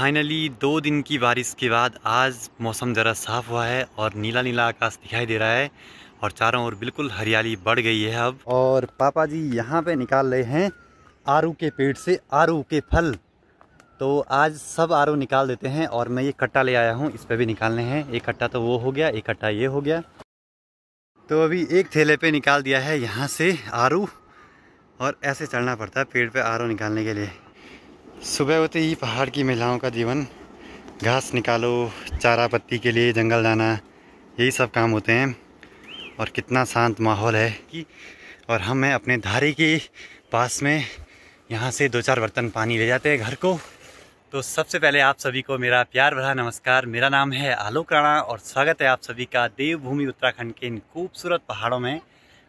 finally दो दिन की बारिश के बाद आज मौसम ज़रा साफ़ हुआ है और नीला नीला आकाश दिखाई दे रहा है और चारों ओर बिल्कुल हरियाली बढ़ गई है अब और पापा जी यहाँ पे निकाल रहे हैं आरू के पेड़ से आरू के फल तो आज सब आरू निकाल देते हैं और मैं ये कट्टा ले आया हूँ इस पर भी निकालने हैं एक कट्टा तो वो हो गया एक कट्टा ये हो गया तो अभी एक थैले पे निकाल दिया है यहाँ से आरू और ऐसे चढ़ना पड़ता है पेड़ पे आरू निकालने के लिए सुबह होते ही पहाड़ की महिलाओं का जीवन घास निकालो चारा पत्ती के लिए जंगल जाना यही सब काम होते हैं और कितना शांत माहौल है कि और हम हैं अपने धारी के पास में यहाँ से दो चार बर्तन पानी ले जाते हैं घर को तो सबसे पहले आप सभी को मेरा प्यार भरा नमस्कार मेरा नाम है आलोक राणा और स्वागत है आप सभी का देवभूमि उत्तराखंड के इन खूबसूरत पहाड़ों में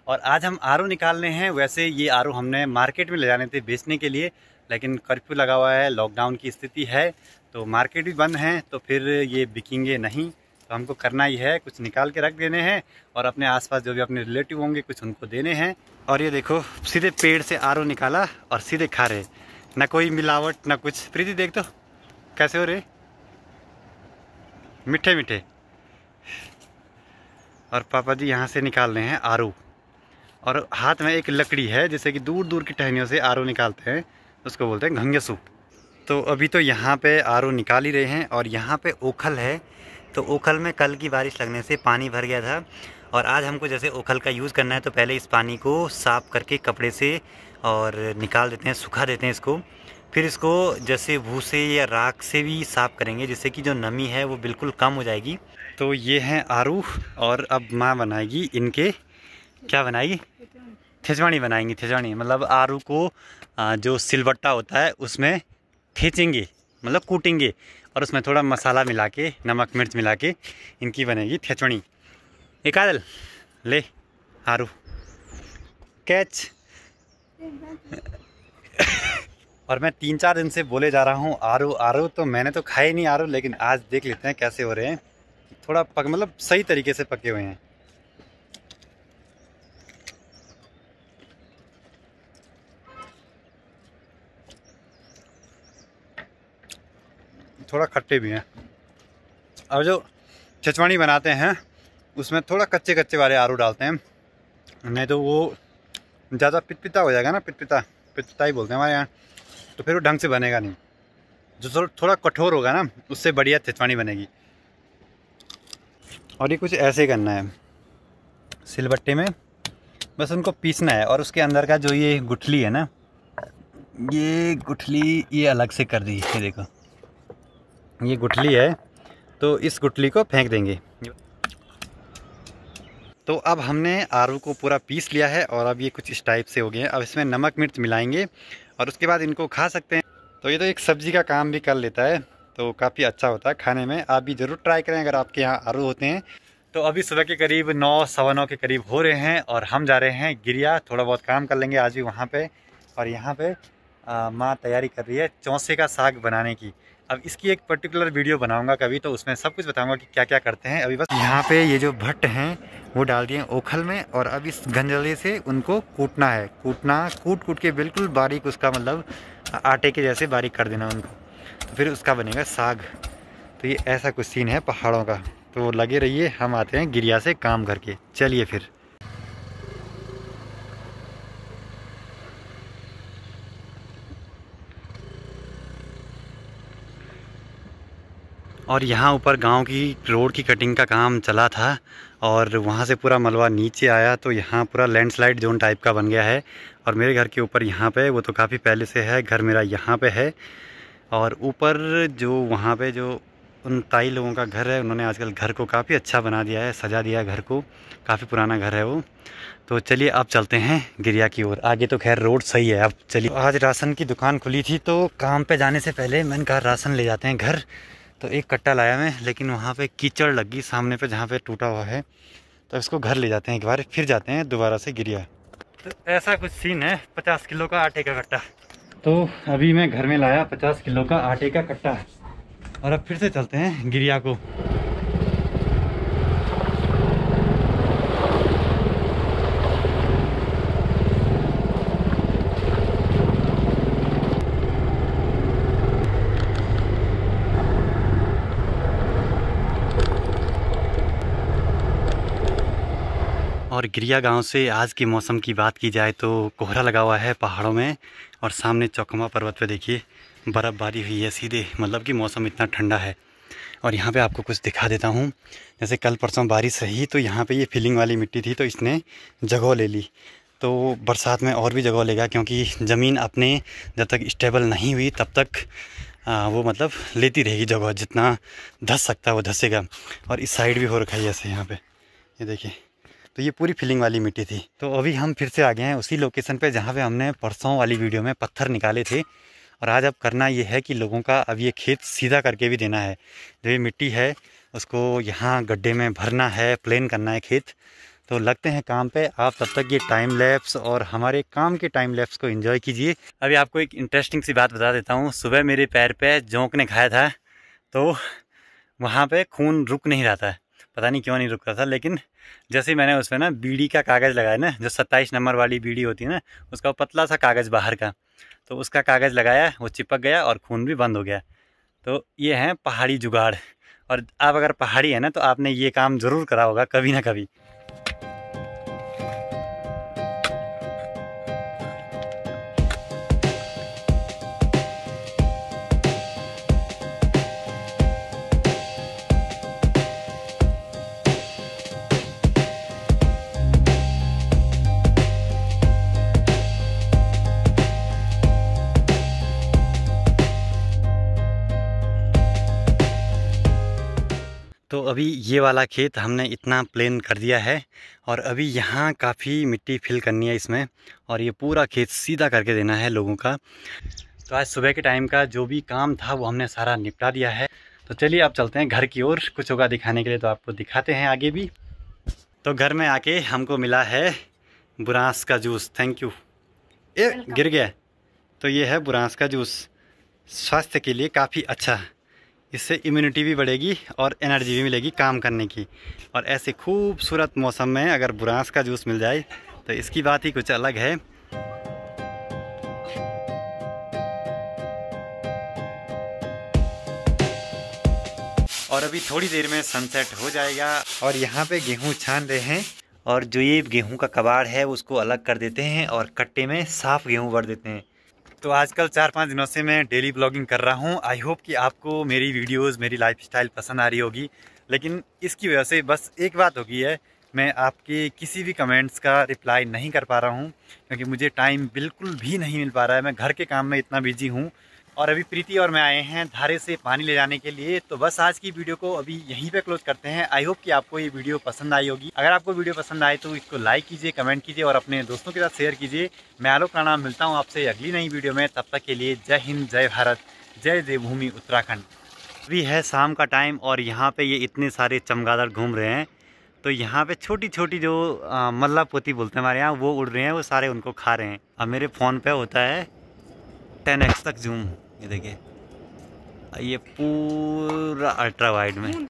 और आज हम आर निकालने हैं वैसे ये आर हमने मार्केट में ले जाने थे बेचने के लिए लेकिन कर्फ्यू लगा हुआ है लॉकडाउन की स्थिति है तो मार्केट भी बंद है तो फिर ये बिकेंगे नहीं तो हमको करना ही है कुछ निकाल के रख देने हैं और अपने आसपास जो भी अपने रिलेटिव होंगे कुछ उनको देने हैं और ये देखो सीधे पेड़ से आर निकाला और सीधे खा रहे ना कोई मिलावट ना कुछ प्रीति देख दो तो, कैसे हो रहे मीठे मीठे और पापा जी यहाँ से निकाल रहे हैं आरू और हाथ में एक लकड़ी है जैसे कि दूर दूर की टहनियों से आरू निकालते हैं उसको बोलते हैं घंगे सूप तो अभी तो यहाँ पे आर निकाल ही रहे हैं और यहाँ पे ओखल है तो ओखल में कल की बारिश लगने से पानी भर गया था और आज हमको जैसे ओखल का यूज़ करना है तो पहले इस पानी को साफ़ करके कपड़े से और निकाल देते हैं सुखा देते हैं इसको फिर इसको जैसे भूसे या राख से भी साफ़ करेंगे जिससे कि जो नमी है वो बिल्कुल कम हो जाएगी तो ये हैं आरू और अब माँ बनाएगी इनके क्या बनाएगी थेचवाणी बनाएंगी थेचवाणी मतलब आरू को जो सिलबट्टा होता है उसमें खींचेंगे मतलब कूटेंगे और उसमें थोड़ा मसाला मिला के नमक मिर्च मिला के इनकी बनेगी थेचवाणी एक आदल ले आरू कैच और मैं तीन चार दिन से बोले जा रहा हूँ आरू आरू तो मैंने तो खाए नहीं आरू लेकिन आज देख लेते हैं कैसे हो रहे हैं थोड़ा पक मतलब सही तरीके से पके हुए हैं थोड़ा खट्टे भी हैं और जो छचवानी बनाते हैं उसमें थोड़ा कच्चे कच्चे वाले आरू डालते हैं नहीं तो वो ज़्यादा पितपिता हो जाएगा ना पितपिता पितपिता ही बोलते हैं हमारे यहाँ तो फिर वो ढंग से बनेगा नहीं जो थोड़ा कठोर होगा ना उससे बढ़िया छचवानी बनेगी और ये कुछ ऐसे करना है सिलबट्टे में बस उनको पीसना है और उसके अंदर का जो ये गुठली है ना ये गुठली ये अलग से कर दी है देखो ये गुठली है तो इस गुठली को फेंक देंगे तो अब हमने आलू को पूरा पीस लिया है और अब ये कुछ इस टाइप से हो गए हैं अब इसमें नमक मिर्च मिलाएंगे और उसके बाद इनको खा सकते हैं तो ये तो एक सब्ज़ी का काम भी कर लेता है तो काफ़ी अच्छा होता है खाने में आप भी ज़रूर ट्राई करें अगर आपके यहाँ आरू होते हैं तो अभी सुबह के करीब नौ सवा नौ के करीब हो रहे हैं और हम जा रहे हैं गिरिया थोड़ा बहुत काम कर लेंगे आज भी वहाँ पर और यहाँ पर माँ तैयारी कर रही है चौंसे का साग बनाने की अब इसकी एक पर्टिकुलर वीडियो बनाऊंगा कभी तो उसमें सब कुछ बताऊंगा कि क्या क्या करते हैं अभी बस यहाँ पे ये जो भट्ट हैं वो डाल दिए ओखल में और अब इस गंजले से उनको कूटना है कूटना कूट कूट के बिल्कुल बारीक उसका मतलब आटे के जैसे बारीक कर देना उनको तो फिर उसका बनेगा साग तो ये ऐसा कुछ सीन है पहाड़ों का तो लगे रहिए हम आते हैं गिरिया से काम करके चलिए फिर और यहाँ ऊपर गांव की रोड की कटिंग का काम चला था और वहाँ से पूरा मलबा नीचे आया तो यहाँ पूरा लैंडस्लाइड जोन टाइप का बन गया है और मेरे घर के ऊपर यहाँ पे वो तो काफ़ी पहले से है घर मेरा यहाँ पे है और ऊपर जो वहाँ पे जो उन ताई लोगों का घर है उन्होंने आजकल घर को काफ़ी अच्छा बना दिया है सजा दिया है घर को काफ़ी पुराना घर है वो तो चलिए अब चलते हैं गिरिया की ओर आगे तो खैर रोड सही है अब चलिए आज राशन की दुकान खुली थी तो काम पर जाने से पहले मैंने कहा राशन ले जाते हैं घर तो एक कट्टा लाया मैं लेकिन वहाँ पे कीचड़ लगी सामने पे जहाँ पे टूटा हुआ है तो इसको घर ले जाते हैं एक बार फिर जाते हैं दोबारा से गिरिया तो ऐसा कुछ सीन है पचास किलो का आटे का कट्टा तो अभी मैं घर में लाया पचास किलो का आटे का कट्टा और अब फिर से चलते हैं गिरिया को और गिरिया गांव से आज के मौसम की बात की जाए तो कोहरा लगा हुआ है पहाड़ों में और सामने चौकमा पर्वत पे देखिए बर्फ़बारी हुई है सीधे मतलब कि मौसम इतना ठंडा है और यहाँ पे आपको कुछ दिखा देता हूँ जैसे कल परसों बारिश रही तो यहाँ पे ये फीलिंग वाली मिट्टी थी तो इसने जगह ले ली तो बरसात में और भी जगह लेगा क्योंकि ज़मीन अपने जब तक स्टेबल नहीं हुई तब तक आ, वो मतलब लेती रहेगी जगह जितना धस सकता है वो धसेगा और इस साइड भी हो रखा है ऐसे यहाँ पे ये देखिए तो ये पूरी फिलिंग वाली मिट्टी थी तो अभी हम फिर से आ गए हैं उसी लोकेशन पे जहाँ पे हमने परसों वाली वीडियो में पत्थर निकाले थे और आज अब करना ये है कि लोगों का अब ये खेत सीधा करके भी देना है जो ये मिट्टी है उसको यहाँ गड्ढे में भरना है प्लेन करना है खेत तो लगते हैं काम पे आप तब तक ये टाइम लैप्स और हमारे काम के टाइम लैप्स को एंजॉय कीजिए अभी आपको एक इंटरेस्टिंग सी बात बता देता हूँ सुबह मेरे पैर पे जोंक ने खाया था तो वहाँ पे खून रुक नहीं रहा था पता नहीं क्यों नहीं रुक रहा था लेकिन जैसे मैंने उसमें ना बीड़ी का कागज़ लगाया ना जो सत्ताईस नंबर वाली बीड़ी होती है ना उसका पतला सा कागज़ बाहर का तो उसका कागज़ लगाया वो चिपक गया और खून भी बंद हो गया तो ये हैं पहाड़ी जुगाड़ और आप अगर पहाड़ी है ना तो आपने ये काम ज़रूर करा होगा कभी ना कभी तो अभी ये वाला खेत हमने इतना प्लेन कर दिया है और अभी यहाँ काफ़ी मिट्टी फिल करनी है इसमें और ये पूरा खेत सीधा करके देना है लोगों का तो आज सुबह के टाइम का जो भी काम था वो हमने सारा निपटा दिया है तो चलिए आप चलते हैं घर की ओर कुछ होगा दिखाने के लिए तो आपको दिखाते हैं आगे भी तो घर में आके हमको मिला है बुरास का जूस थैंक यू ए गिर गया तो ये है बुरास का जूस स्वास्थ्य के लिए काफ़ी अच्छा इससे इम्यूनिटी भी बढ़ेगी और एनर्जी भी मिलेगी काम करने की और ऐसे खूबसूरत मौसम में अगर बुरांस का जूस मिल जाए तो इसकी बात ही कुछ अलग है और अभी थोड़ी देर में सनसेट हो जाएगा और यहाँ पे गेहूँ छान रहे हैं और जो ये गेहूँ का कबाड़ है उसको अलग कर देते हैं और कट्टे में साफ गेहूँ भर देते हैं तो आजकल चार पाँच दिनों से मैं डेली ब्लॉगिंग कर रहा हूँ आई होप कि आपको मेरी वीडियोस मेरी लाइफस्टाइल पसंद आ रही होगी लेकिन इसकी वजह से बस एक बात होगी है मैं आपके किसी भी कमेंट्स का रिप्लाई नहीं कर पा रहा हूँ क्योंकि मुझे टाइम बिल्कुल भी नहीं मिल पा रहा है मैं घर के काम में इतना बिजी हूँ और अभी प्रीति और मैं आए हैं धारे से पानी ले जाने के लिए तो बस आज की वीडियो को अभी यहीं पे क्लोज करते हैं आई होप कि आपको ये वीडियो पसंद आई होगी अगर आपको वीडियो पसंद आए तो इसको लाइक कीजिए कमेंट कीजिए और अपने दोस्तों के साथ शेयर कीजिए मैं आलोक राणा मिलता हूँ आपसे अगली नई वीडियो में तब तक के लिए जय हिंद जय भारत जय देवभूमि उत्तराखंड अभी है शाम का टाइम और यहाँ पर ये इतने सारे चमगादड़ घूम रहे हैं तो यहाँ पे छोटी छोटी जो मल्ला पोती बोलते हैं हमारे यहाँ वो उड़ रहे हैं वो सारे उनको खा रहे हैं अब मेरे फ़ोन पे होता है टेन एक्स तक जूम ये देखिए ये पूरा अल्ट्रा वाइड में